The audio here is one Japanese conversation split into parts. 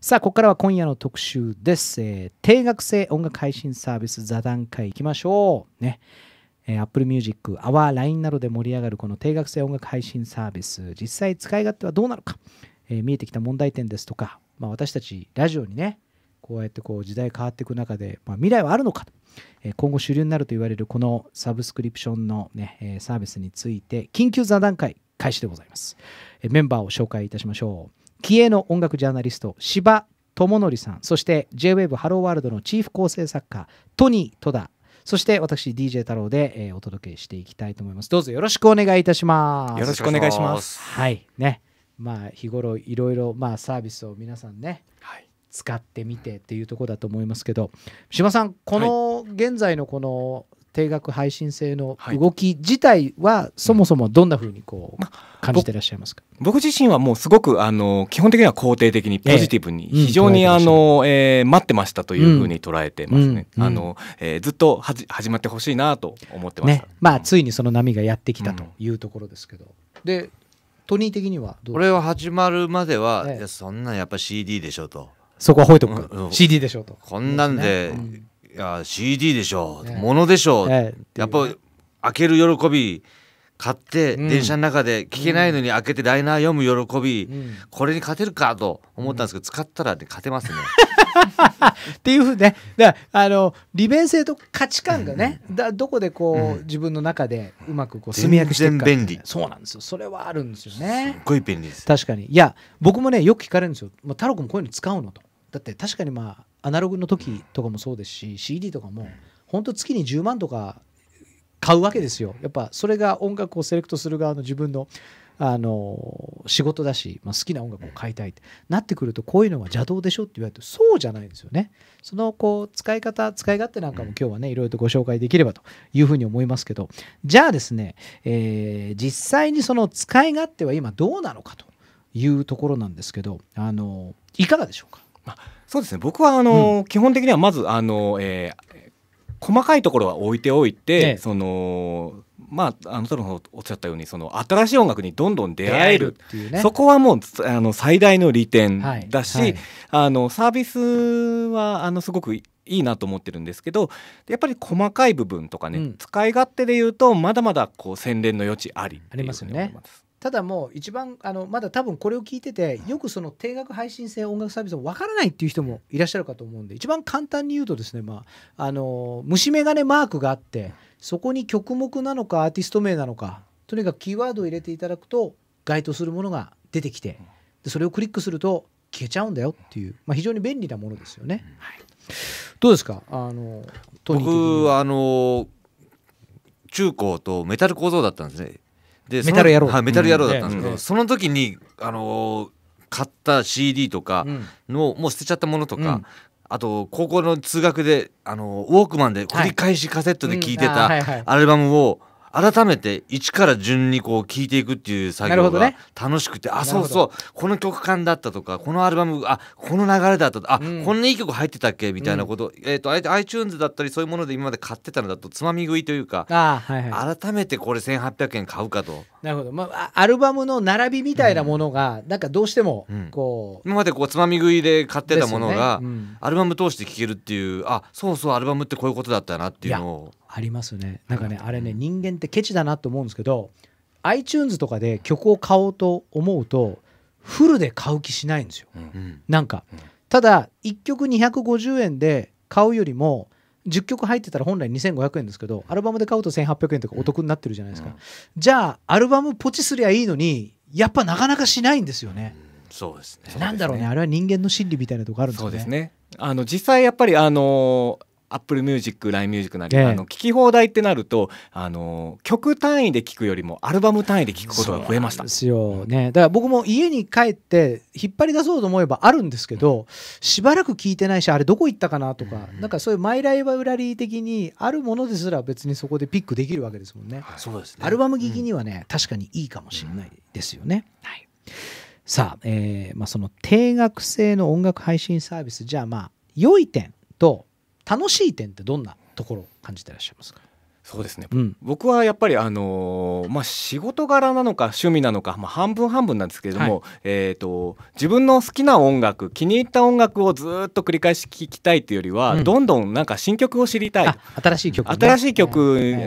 さあここからは今夜の特集です、えー、定額制音楽配信サービス座談会いきましょうねえー、Apple Music、OurLine などで盛り上がるこの定額制音楽配信サービス、実際使い勝手はどうなのか、えー、見えてきた問題点ですとか、まあ、私たちラジオにね、こうやってこう時代変わっていく中で、まあ、未来はあるのか、えー、今後主流になると言われるこのサブスクリプションのね、ええサービスについて、緊急座談会開始でございます、えメンバーを紹介いたしましょう。気鋭の音楽ジャーナリスト柴智則さんそして JWAVE ハローワールドのチーフ構成作家トニー戸田そして私 DJ 太郎で、えー、お届けしていきたいと思いますどうぞよろしくお願いいたしますよろしくお願いしますはいねまあ日頃いろいろまあサービスを皆さんね、はい、使ってみてっていうところだと思いますけど島さんこの現在のこの定額配信制の動き自体はそもそもどんなふうにこう感じていらっしゃいますか、僕自身はもうすごくあの基本的には肯定的にポジティブに、非常に、あの、えー、待ってましたというふうに捉えてますね、あのえー、ずっとはじ始まってほしいなと思ってましまあ、ついにその波がやってきたというところですけど、でトニー的にはどうこれは始まるまでは、いやそんなやっぱ CD でしょとそこは吠えとく、CD でしょとこんなんで、いや CD でしょう、ものでしょう、やっぱ開ける喜び買って、電車の中で聞けないのに開けてライナー読む喜び、これに勝てるかと思ったんですけど、使ったら、で勝てますね。っていうふうねだあの利便性と価値観がね、だどこでこう、自分の中でうまくこうみやくしていくか便利そうなんですよそれはあるんですよねすっごい便利です確かにいや僕もねよく聞かれるんですよ、まあ、太郎君もこういうの使うのとだって確かにまあアナログの時とかもそうですし CD とかも本当月に10万とか買うわけですよやっぱそれが音楽をセレクトする側の自分のあの仕事だし、まあ、好きな音楽を買いたいってなってくるとこういうのは邪道でしょって言われてそうじゃないんですよねそのこう使い方使い勝手なんかも今日はねいろいろとご紹介できればというふうに思いますけどじゃあですね、えー、実際にその使い勝手は今どうなのかというところなんですけどあのいかがでしょうかそうですね僕はあの、うん、基本的にはまずあの、えー、細かいところは置いておいて、ね、そのまあ、あの太郎おっしゃったようにその新しい音楽にどんどん出会えるね、そこはもうあの最大の利点だし、はいはい、あのサービスはあのすごくいいなと思ってるんですけどやっぱり細かい部分とかね、うん、使い勝手で言うとまだまだこう洗練の余地ありありますよね。ただもう一番あのまだ多分これを聞いててよくその定額配信制音楽サービスをわからないっていう人もいらっしゃるかと思うんで一番簡単に言うとですねまああの虫眼鏡マークがあってそこに曲目なのかアーティスト名なのかとにかくキーワードを入れていただくと該当するものが出てきてでそれをクリックすると消えちゃうんだよっていう、まあ、非常に便利なものですよね。はい、どうですかあの僕あの中高とメタル構造だったんですね。でメタル野郎はいメタル野郎だったんですけど、うん、その時にあの買った CD とかの、もう捨てちゃったものとか、あと高校の通学であのウォークマンで繰り返しカセットで聴いてたアルバムを、はい改めて一から順にこう聴いていくっていう作業が楽しくて、ね、あそうそうこの曲感だったとかこのアルバムあこの流れだったあ、うん、こんないい曲入ってたっけみたいなこと,、えーと、iTunes だったりそういうもので今まで買ってたのだとつまみ食いというか、はいはい、改めてこれ1800円買うかと。なるほど、まあ、アルバムの並びみたいなものが、うん、なんかどうしてもこう、今までこうつまみ食いで買ってたものが、ねうん、アルバム通して聴けるっていうあそうそうアルバムってこういうことだったなっていうのを。ありますねなんかねあれね人間ってケチだなと思うんですけど iTunes とかで曲を買おうと思うとフルで買う気しないんですよ、うん、なんか、うん、ただ1曲250円で買うよりも10曲入ってたら本来2500円ですけどアルバムで買うと1800円とかお得になってるじゃないですか、うん、じゃあアルバムポチすりゃいいのにやっぱなかなかしないんですよね、そうですねなんだろうね、ね、あれは人間の心理みたいなとこあるんですねそうですねあの実際やっぱりあのアップルミュージック LINE ミュージックなり、ええ、あの聞き放題ってなるとあの曲単位で聞くよりもアルバム単位で聞くことが増えましたですよ、ね、だから僕も家に帰って引っ張り出そうと思えばあるんですけど、うん、しばらく聞いてないしあれどこ行ったかなとか、うん、なんかそういうマイライバウラリー的にあるものですら別にそこでピックできるわけですもんね。そうですねアルバム聞きにはね、うん、確かにいいかもしれないですよね。うん、はいさあ、えーまあ、その定額制の音楽配信サービスじゃあまあ良い点と楽しい点ってどんなところを感じていらっしゃいますかそうですね、うん、僕はやっぱり、あのー、まあ、仕事柄なのか趣味なのか、まあ、半分半分なんですけれども、はい、えーと、自分の好きな音楽気に入った音楽をずっと繰り返し聴きたいというよりは、うん、どんどんなんか新曲を知りたい新しい曲、ね、新しい曲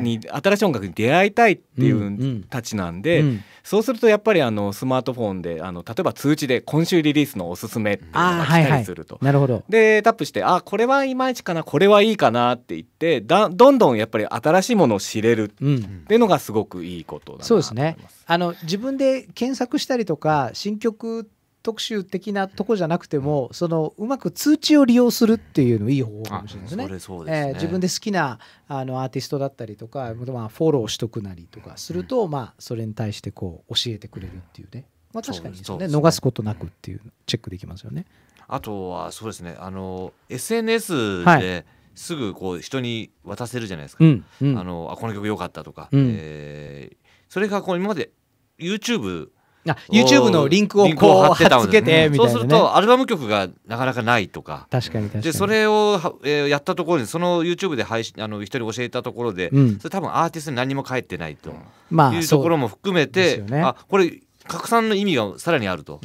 に、新しい音楽に出会いたいっていうたちなんで、うん、そうするとやっぱりあのスマートフォンであの例えば通知で今週リリースのおすすめっていうのが来たりすると、はいはい、なるほどでタップしてあこれはいまいちかなこれはいいかなって言ってだどんどんやっぱり新しいものを知れるっていうのがすごくいいことだなと思います、うん、そうですねあの自分で検索したりとか新曲って特集的なとこじゃなくてもそのうまく通知を利用するっていうのいい方法かもしれないですね。そ、ね、えー、自分で好きなあのアーティストだったりとか、まあ、フォローしとくなりとかすると、うん、まあ、それに対してこう教えてくれるっていうね、まあ、確かにですね、ね、逃すことなくっていうチェックできますよね。あとはそうですねあの SNS ですぐこう人に渡せるじゃないですか、はいあのあこの曲良かったとか、うん、えー、それがこう今まで YouTube あ YouTube のリンクをこう貼っつけてみたいな、ね、そうするとアルバム曲がなかなかないとか確かにでそれを、えー、やったところにその YouTube で配信あの一人教えたところで、うん、それ多分アーティストに何も返ってないと、まあ、いうところも含めて、ね、あこれ拡散の意味がさらにあると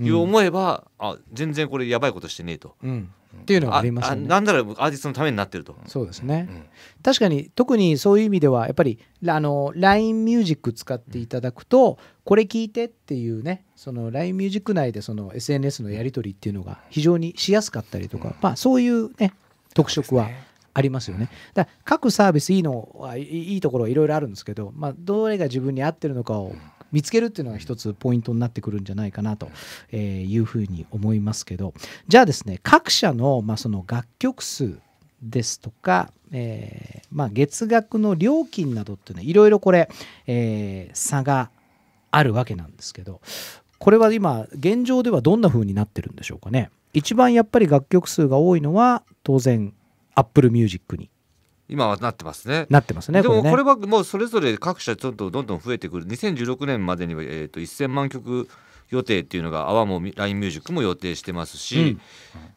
いう思えば、うんうん、あ全然これやばいことしてねえと、うん、っていうのはありますよね。なんならアーティストのためになってると。そうですね、うん、確かに特にそういう意味ではやっぱりあの LINE ミュージック使っていただくと、これ聞いてっていうねその LINE ミュージック内でその SNS のやり取りっていうのが非常にしやすかったりとか、うん、まあそういうね特色はありますよね。だ各サービスいいのはいいところはいろいろあるんですけど、まあ、どれが自分に合ってるのかを見つけるっていうのが一つポイントになってくるんじゃないかなというふうに思いますけどじゃあですね各社のまあその楽曲数ですとか、えー、まあ、月額の料金などっていうのはいろいろこれ、えー、差があるわけなんですけどこれは今現状ではどんな風になってるんでしょうかね一番やっぱり楽曲数が多いのは当然 Apple Music に今はなってますね。なってますね。でもこれはもうそれぞれ各社ちょっとどんどん増えてくる。2016年までにはえっ、と1000万曲予定っていうのがあわも LINE ミュージックも予定してますし、うん、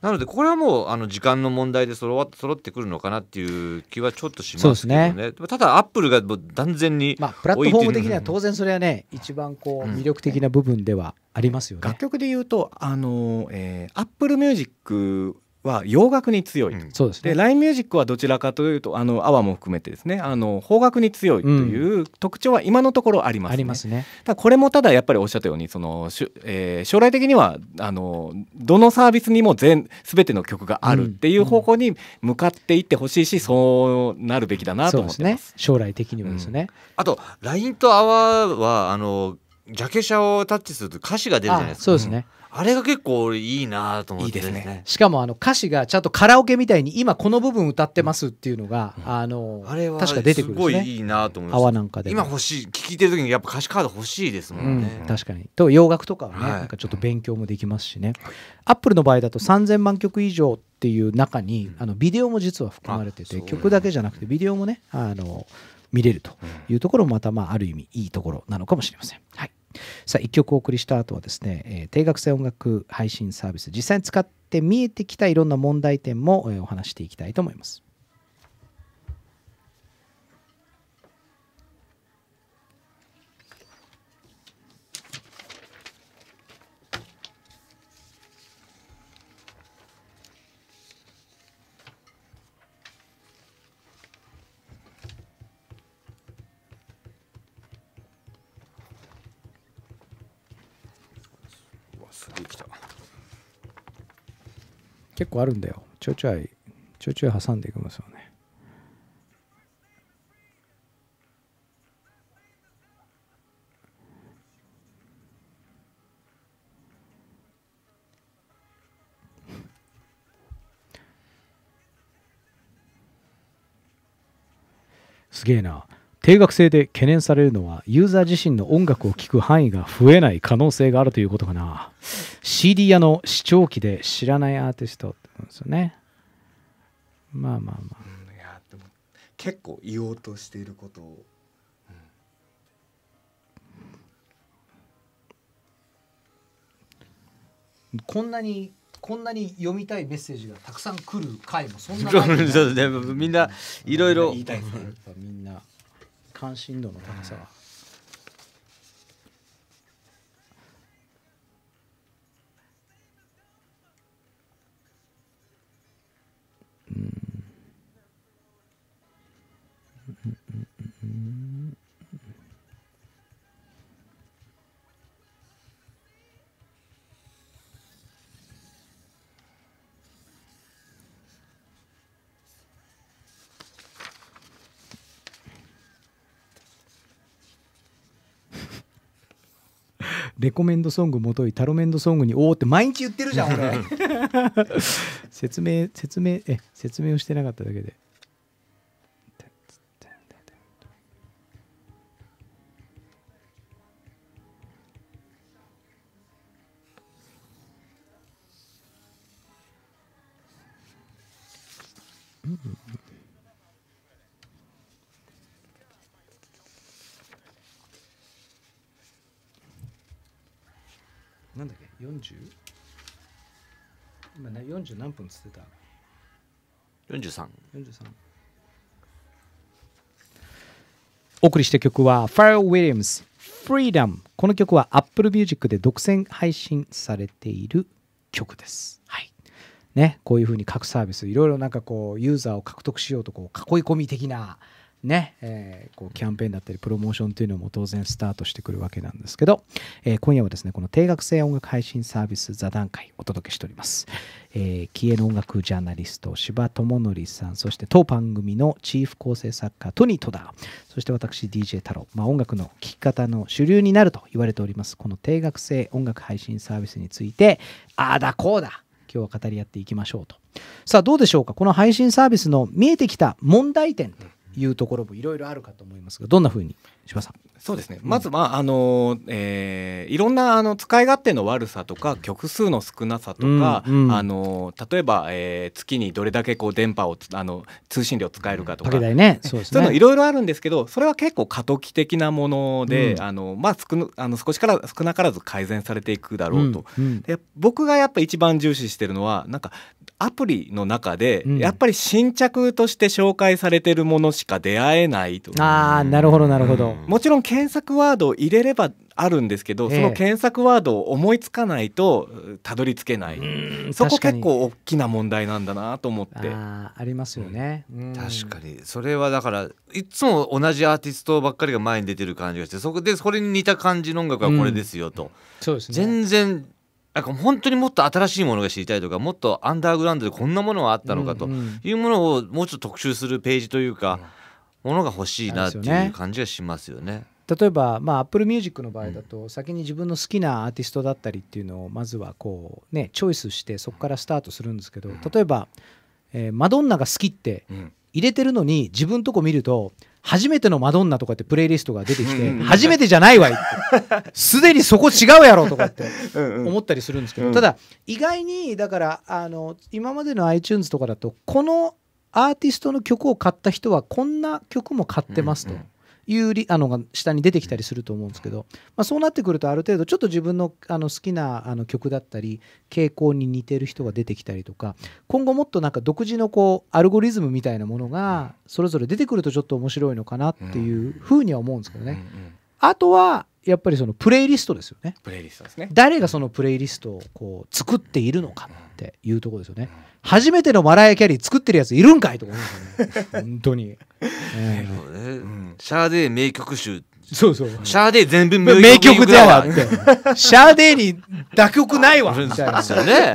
なのでこれはもうあの時間の問題で揃わ揃ってくるのかなっていう気はちょっとしますね、ね、ただアップルがもう断然にまあ、プラットフォーム的には当然それはね一番こう魅力的な部分ではありますよね、楽曲でいうとあの、えー、アップルミュージックは洋楽に強い、うん、そうです、ね、でラインミュージックはどちらかというとあのアワも含めてですねあの邦楽に強いという特徴は今のところありますね。ありますね。ただこれもただやっぱりおっしゃったようにその、し、えー、将来的にはあのどのサービスにも全全ての曲があるっていう方向に向かっていってほしいし、うん、そうなるべきだなと思ってます。すね、将来的にはですね、うん、あとラインとアワはあのジャケ写をタッチすると歌詞が出るじゃないですか。そうですね、うんあれが結構いいなと思って、ね、いいですねしかもあの歌詞がちゃんとカラオケみたいに今この部分歌ってますっていうのが、うん、あのあれは確か出てくるんです、ね、すごいいいなと思います泡なんかで今欲しい聴いてる時にやっぱ歌詞カード欲しいですもんね、うん、確かにと洋楽とかはね、はい、なんかちょっと勉強もできますしね、アップルの場合だと3000万曲以上っていう中に、あのビデオも実は含まれてて、曲だけじゃなくてビデオもねあの見れるというところもまたまあある意味いいところなのかもしれません。はいさあ1曲お送りした後はですね、えー、定額制音楽配信サービス実際に使って見えてきたいろんな問題点も、えー、お話していきたいと思います。結構あるんだよちょいちょいちょいちょい挟んでいきますよねすげえな。定額制で懸念されるのはユーザー自身の音楽を聴く範囲が増えない可能性があるということかな CD 屋の視聴器で知らないアーティストってことですよねまあまあまあ、うん、いやでも結構言おうとしていることを、うん、こんなにこんなに読みたいメッセージがたくさん来る回もそんななね、みんないろいろ言いたいみんな関心度の高さは。うん。うんうんうんうんレコメンドソングもといタロメンドソングにおおって毎日言ってるじゃん俺 説明説明え説明をしてなかっただけで何分つってた43 43お送りした曲は Pharrell Williams Freedom この曲は Apple Music で独占配信されている曲です、はいね、こういうふうに各サービスいろいろなんかこうユーザーを獲得しようとこう囲い込み的なね、えー、こうキャンペーンだったりプロモーションというのも当然スタートしてくるわけなんですけど、えー、今夜はですねこの定額制音楽配信サービス座談会お届けしております、えー、気鋭の音楽ジャーナリスト芝智則さんそして当番組のチーフ構成作家トニー・ダそして私 DJ 太郎、まあ、音楽の聴き方の主流になると言われておりますこの定額制音楽配信サービスについてああだこうだ今日は語り合っていきましょうとさあどうでしょうかこの配信サービスの見えてきた問題点いうところもいろいろあるかと思いますがどんなふうに柴さんそうですね、まず、まああのえー、いろんなあの使い勝手の悪さとか曲数の少なさとか、うんうん、あの例えば、えー、月にどれだけこう電波をあの通信量使えるかとか、ね、そういうのいろいろあるんですけどそれは結構過渡期的なもので、うん、あのまあ、少あの少しから少なからず改善されていくだろうと、うんうん、で僕がやっぱ一番重視してるのはなんかアプリの中で、やっぱり新着として紹介されてるものしか出会えないとあなるほどなるほど、も、ちろん検索ワードを入れればあるんですけど、その検索ワードを思いつかないとたどり着けない、そこ結構大きな問題なんだなと思ってありますよね、確かにそれはだからいつも同じアーティストばっかりが前に出てる感じがしてそこでそれに似た感じの音楽はこれですよと、そうですね、全然なんか本当にもっと新しいものが知りたいとかもっとアンダーグラウンドでこんなものはあったのかというものをもうちょっと特集するページというか。ものが欲しいなっていう感じがしますよね。例えば、まあ、Apple Music の場合だと、先に自分の好きなアーティストだったりっていうのをまずはこう、ね、チョイスしてそこからスタートするんですけど例えば、えー、マドンナが好きって入れてるのに自分とこ見ると初めてのマドンナとかってプレイリストが出てきて、初めてじゃないわいってすでにそこ違うやろとかって 思ったりするんですけど、ただ意外にだからあの今までの iTunes とかだとこのアーティストの曲を買った人はこんな曲も買ってますと。いうあのが下に出てきたりすると思うんですけど、まあ、そうなってくるとある程度ちょっと自分のあの好きなあの曲だったり傾向に似てる人が出てきたりとか今後もっとなんか独自のこうアルゴリズムみたいなものがそれぞれ出てくるとちょっと面白いのかなっていうふうには思うんですけどね。あとはやっぱりそのプレイリストですよね。プレイリストですね。誰がそのプレイリストをこう作っているのかっていうところですよね。初めてのマライア・キャリー作ってるやついるんかいと思うんですよね。本当に。えー、シャーデー名曲集そうそう。シャーデー全部名曲だわって。シャーデーに打曲ないわみたいな。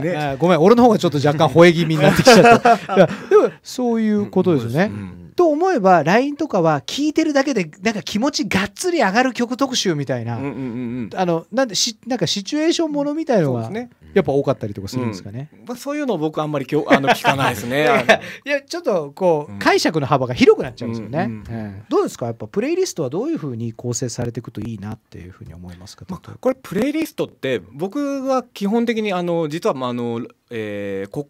ね、ごめん、俺の方がちょっと若干吠え気味になってきちゃった。でも、そういうことですよね。うんと思えば LINE とかは聴いてるだけでなんか気持ちがっつり上がる曲特集みたいななんかシチュエーションものみたいのがやっぱ多かったりとかするんですかね。うん、まあ、そういうの僕あんまりきょあの聞かないですね。いやちょっとこう、解釈の幅が広くなっちゃうんですよね。どうですかやっぱプレイリストはどういうふうに構成されていくといいなっていうふうに思いますか、まあ、これプレイリストって僕は基本的にあの実はまああの、えー、国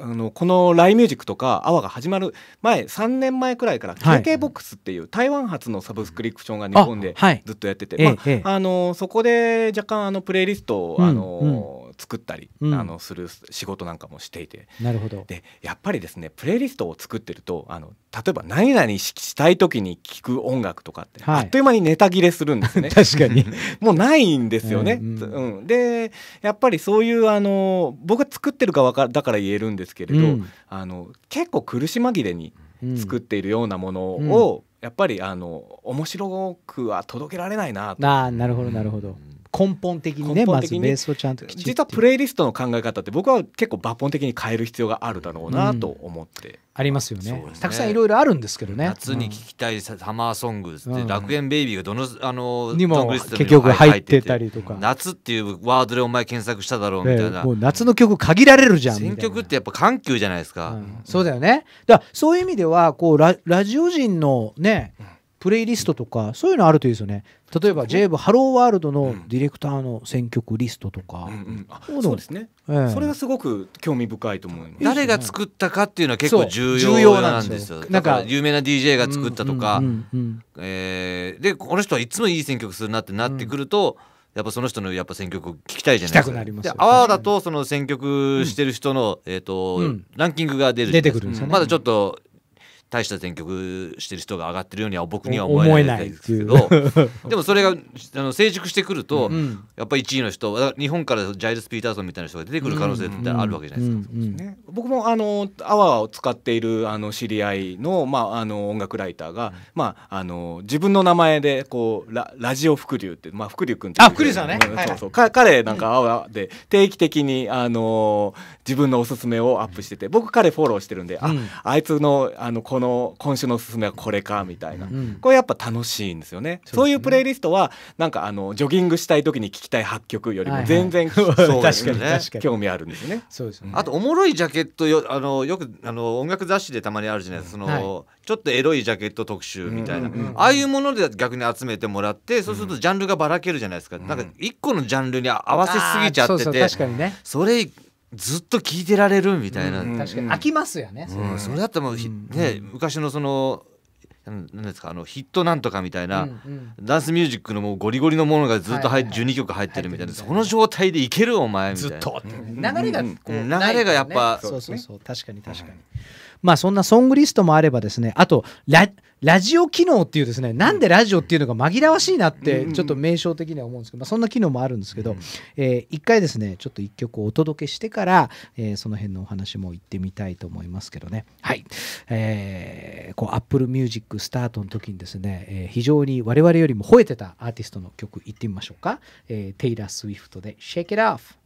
あのこの「ライミュージックとか「アワが始まる前3年前くらいから休 k ボックスっていう台湾発のサブスクリプションが日本でずっとやってて、まああのそこで若干あのプレイリストを、あの作ったり、うん、あのする仕事なんかもしていてなるほどでやっぱりですねプレイリストを作ってるとあの例えば何々ししたい時に聴く音楽とかって、はい、あっという間にネタ切れするんですね 確かに もうないんですよね、うん、うん、でやっぱりそういうあの僕が作ってる側だから言えるんですけれど、うん、あの結構苦し紛れに作っているようなものを、やっぱりあの面白くは届けられないなあなるほどなるほど、根本的にねまずベースをちゃんと実はプレイリストの考え方って僕は結構抜本的に変える必要があるだろうなと思って、うん、ありますよね、ね、たくさんいろいろあるんですけどね夏に聴きたいサマーソングって、うん、楽園ベイビーがどのあのにも結局入ってたりとか夏っていうワードでお前検索しただろうみたいな、えー、もう夏の曲限られるじゃん新曲ってやっぱ緩急じゃないですか、うん、そうだよねだそういう意味ではこうララジオ人のね、うんプレイリストとかそういうのあるといいですよね例えば j ブハローワールドのディレクターの選曲リストとか、うんうん、そうですね、えー、それがすごく興味深いと思います誰が作ったかっていうのは結構重要なんですよなんか有名な DJ が作ったとか、うんうん、えー、でこの人はいつもいい選曲するなってなってくると、やっぱその人のやっぱ選曲を聞きたいじゃないですか。きたあわだとその選曲してる人の、うん、えっ、ー、と、うん、ランキングが出る出てくるんですよ、ね、まだちょっと大した選曲してる人が上がってるようには僕には思えないですけど でもそれがあの成熟してくると、うん、やっぱり1位の人日本からジャイルス・ピーターソンみたいな人が出てくる可能性ってあるわけじゃないですか。僕もあのアワーを使っているあの知り合いの,、まあ、あの音楽ライターが、まあ、あの自分の名前でこうララジオ福流って、まあ、福流君ってあ福流さんね、そうそう、はい、彼なんかアワーで定期的に、あの自分のおすすめをアップしてて僕彼フォローしてるんで、うん、ああいつのあのこのの今週のおすすめはこれかみたいな、うん、これやっぱ楽しいんですよね、ね、そういうプレイリストはなんかあのジョギングしたい時に聴きたい8曲よりも全然、はいはい、そうですね興味あるんですねそうですねあとおもろいジャケットよあのよくあの音楽雑誌でたまにあるじゃないですか、うん、その、はい、ちょっとエロいジャケット特集みたいな、うんうんうん、ああいうもので逆に集めてもらってそうするとジャンルがばらけるじゃないですか、うん、なんか一個のジャンルに合わせすぎちゃってて、そうそう確かにねそれずっと聞いてられるみたいな、うん、確かに飽きますよね、うん、それだったらもう、ね昔のその何ですかあのヒットなんとかみたいな、うんうん、ダンスミュージックのもうゴリゴリのものがずっと入、はいはい、12曲入ってるみたいなその状態でいけるお前みたいなずっと、うん、流れがこう、ね、流れがやっぱそうそうそう確かに確かに、まあそんなソングリストもあればですね、あとラ、ラジオ機能っていうですね、なんでラジオっていうのが紛らわしいなって、ちょっと名称的には思うんですけど、まあそんな機能もあるんですけど、えー、一回ですね、ちょっと一曲お届けしてから、えー、その辺のお話も行ってみたいと思いますけどね。はい。えー、こう Apple Music スタートの時にですね、えー、非常に我々よりも吠えてたアーティストの曲行ってみましょうか。えー、テイラー・スウィフトで Shake It Off。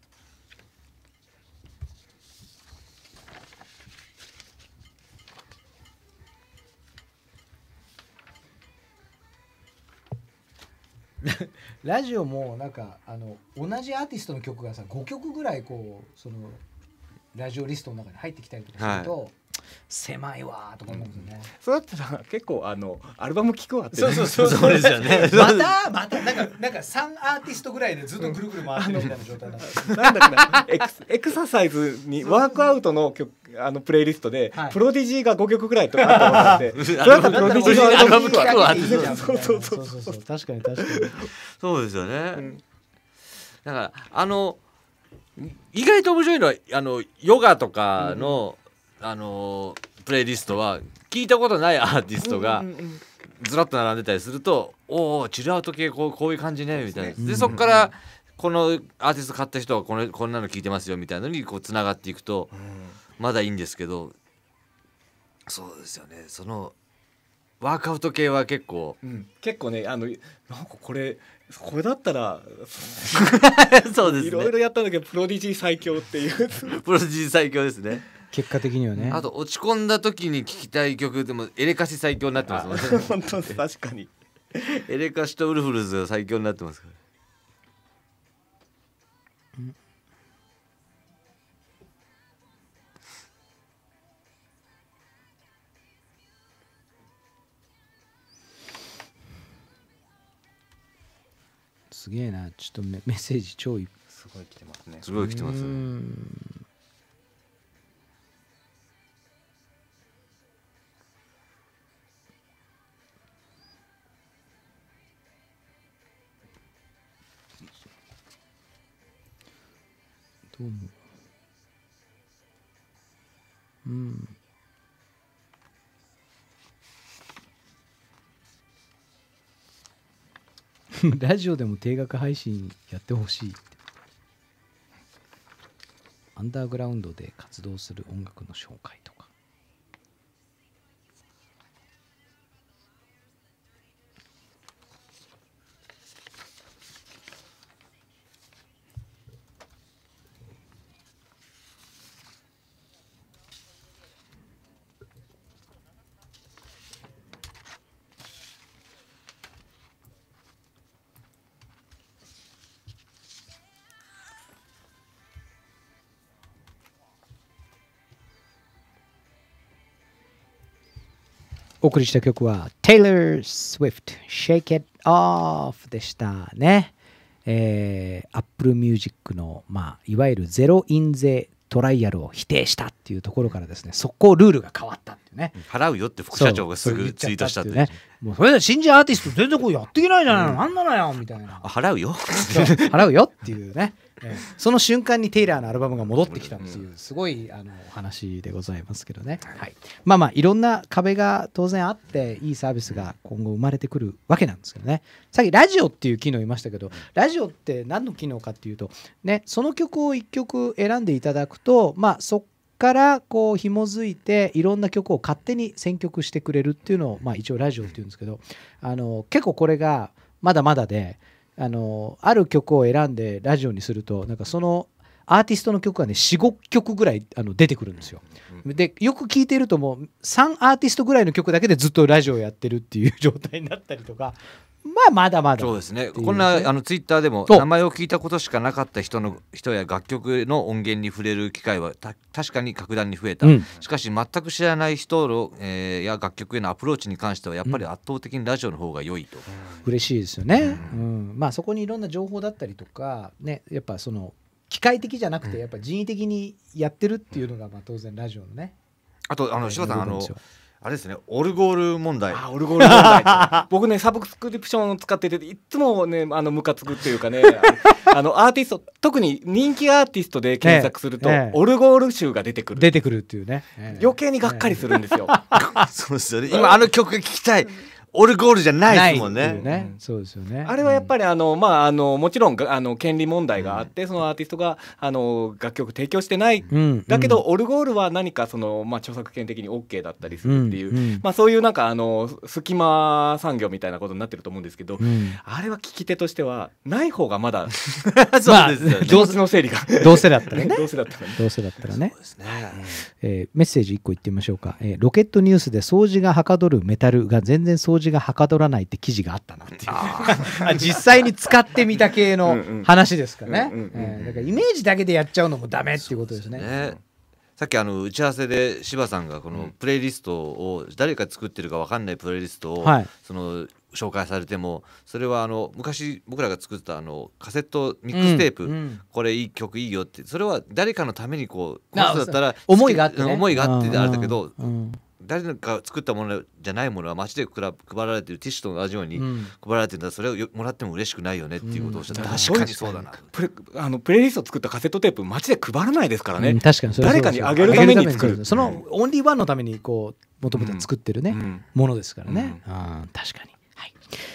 ラジオもなんかあの同じアーティストの曲がさ5曲ぐらいこうそのラジオリストの中に入ってきたりとかすると、はい、狭いわと思うんですよね、そうだったら結構あのアルバム聴くわって、そうそうそうそうですよね またまたなんかなんか三アーティストぐらいでずっとぐるぐる回ってるみたいな状態なんなんだかなエクエクササイズにワークアウトの曲あのプレイリストで、はい、プロディジーが5曲ぐらいとかあって それだったらプロディジーのアルバム聴くわってそうそうそうそうそう確かに確かにそうですよね、うん、だからあの意外と面白いのはあのヨガとかの、あのー、プレイリストは聞いたことないアーティストがずらっと並んでたりすると「おおチルアウト系こうこういう感じね」みたいな。で、そこからこのアーティスト買った人はこのこんなの聞いてますよみたいなのにこうつながっていくとまだいいんですけどそうですよねそのワークアウト系は結構、うん、結構ねあのなんかこれこれだったら そうです、ね、いろいろやったんだけどプロディジー最強っていう プロディジー最強ですね結果的にはねあと落ち込んだ時に聴きたい曲でもエレカシ最強になってますもんね本当確かにエレカシとウルフルズが最強になってますからすげえなちょっとメッセージ超すごい来てますねすごい来てます、ねそううんラジオでも定額配信やってほしいってアンダーグラウンドで活動する音楽の紹介とお送りした曲は Taylor Swift Shake It Off でしたね。えー、Apple Music の、まあ、いわゆるゼロ印税トライアルを否定したっていうところからですね、速攻ルールが変わったっていうね。払うよって副社長がすぐツイートしたっていうね。もうそれで新人アーティスト全然こうやっていけないじゃないの、うん、なんなのよみたいな。払うよ 払うよっていうね。その瞬間にテイラーのアルバムが戻ってきたっていうすごいあのお話でございますけどね、はい、まあまあいろんな壁が当然あっていいサービスが今後生まれてくるわけなんですけどねさっきラジオっていう機能いましたけどラジオって何の機能かっていうとねその曲を1曲選んでいただくとまあそっからこう紐づいていろんな曲を勝手に選曲してくれるっていうのを、まあ、一応ラジオっていうんですけどあの結構これがまだまだであのある曲を選んでラジオにするとなんかそのアーティストの曲がね45曲ぐらいあの出てくるんですよ。でよく聴いてるともう3アーティストぐらいの曲だけでずっとラジオやってるっていう状態になったりとかまあまだまだそうですねこんなあのツイッターでも名前を聞いたことしかなかった人の人や楽曲の音源に触れる機会は確かに格段に増えた、うん、しかし全く知らない人の、えー、や楽曲へのアプローチに関してはやっぱり圧倒的にラジオの方が良いと、うん、嬉しいですよね、うん、うん、まあそこにいろんな情報だったりとかねやっぱその機械的じゃなくてやっぱ人為的にやってるっていうのがまあ当然ラジオのねあとあの柴田さんあのあれですねオルゴール問題オルゴール問題 僕ねサブスクリプションを使ってていつもねあのムカつくっていうかね あのアーティスト特に人気アーティストで検索すると、ね、オルゴール集が出てくる出てくるっていうね、ね、余計にがっかりするんですよ、そうですよね今あの曲聞きたいオルゴールじゃないですもんね。ねそうですよね。あれはやっぱりあの、まああのもちろんあの権利問題があって、そのアーティストがあの楽曲提供してない、だけどオルゴールは何かそのまあ著作権的にオッケーだったりするっていう、まあそういうなんかあの隙間産業みたいなことになってると思うんですけど、あれは聞き手としてはない方がまだ そうですね。上手の整理がどうせだったらね。どうせだったらね。どうせだったらね。そうですね。えメッセージ一個言ってみましょうか。えロケットニュースで掃除がはかどるメタルが全然掃除事がはかどらないって記事があったなっていう 実際に使ってみた系の話ですかね、うえだからイメージだけでやっちゃうのもダメっていうことですね。すねさっきあの打ち合わせで柴さんがこのプレイリストを誰か作ってるか分かんないプレイリストを、その紹介されてもそれはあの昔僕らが作ったあのカセットミックステープ、これいい曲いいよってそれは誰かのためにこうこの人だったら思いがあって、思いがあってあれだけど、誰か作ったものじゃないものは街で配られてるティッシュと同じように配られてるんだ、うん、それをもらっても嬉しくないよねっていうことをおっしゃって、うん、確かにそうだなプレあのプレイリストを作ったカセットテープ街で配らないですからね、うん、確かに誰かにあげるために作るそのオンリーワンのためにこう求めて作ってるね、ものですからね、うん、確かに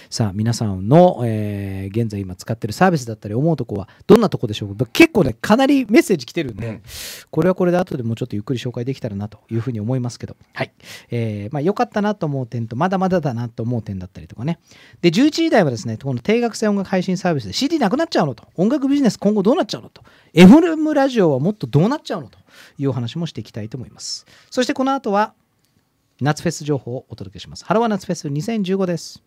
さあ皆さんの、えー、現在今使ってるサービスだったり思うとこはどんなとこでしょう結構ねかなりメッセージ来てるんで、うん、これはこれで後でもうちょっとゆっくり紹介できたらなというふうに思いますけどはいえー、まあ良かったなと思う点とまだまだだなと思う点だったりとかねで11時台はですねこの定額制音楽配信サービスで CD なくなっちゃうのと音楽ビジネス今後どうなっちゃうのと FM ラジオはもっとどうなっちゃうのというお話もしていきたいと思いますそしてこの後は夏フェス情報をお届けします。ハロワ夏フェス2015です。